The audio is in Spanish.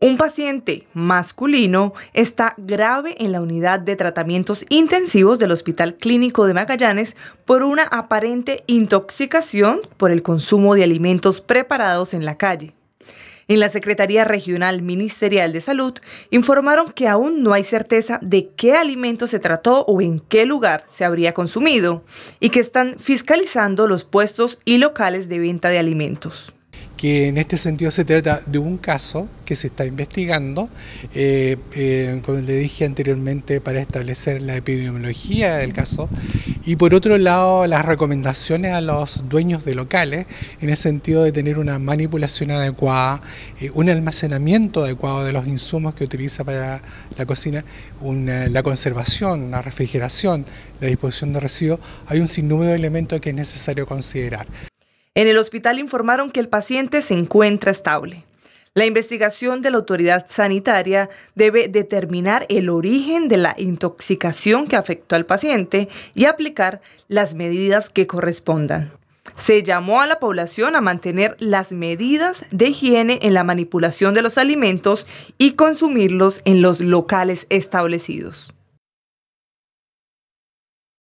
Un paciente masculino está grave en la unidad de tratamientos intensivos del Hospital Clínico de Magallanes por una aparente intoxicación por el consumo de alimentos preparados en la calle. En la Secretaría Regional Ministerial de Salud informaron que aún no hay certeza de qué alimento se trató o en qué lugar se habría consumido y que están fiscalizando los puestos y locales de venta de alimentos que en este sentido se trata de un caso que se está investigando, eh, eh, como le dije anteriormente, para establecer la epidemiología del caso, y por otro lado las recomendaciones a los dueños de locales, en el sentido de tener una manipulación adecuada, eh, un almacenamiento adecuado de los insumos que utiliza para la cocina, la conservación, la refrigeración, la disposición de residuos, hay un sinnúmero de elementos que es necesario considerar. En el hospital informaron que el paciente se encuentra estable. La investigación de la autoridad sanitaria debe determinar el origen de la intoxicación que afectó al paciente y aplicar las medidas que correspondan. Se llamó a la población a mantener las medidas de higiene en la manipulación de los alimentos y consumirlos en los locales establecidos.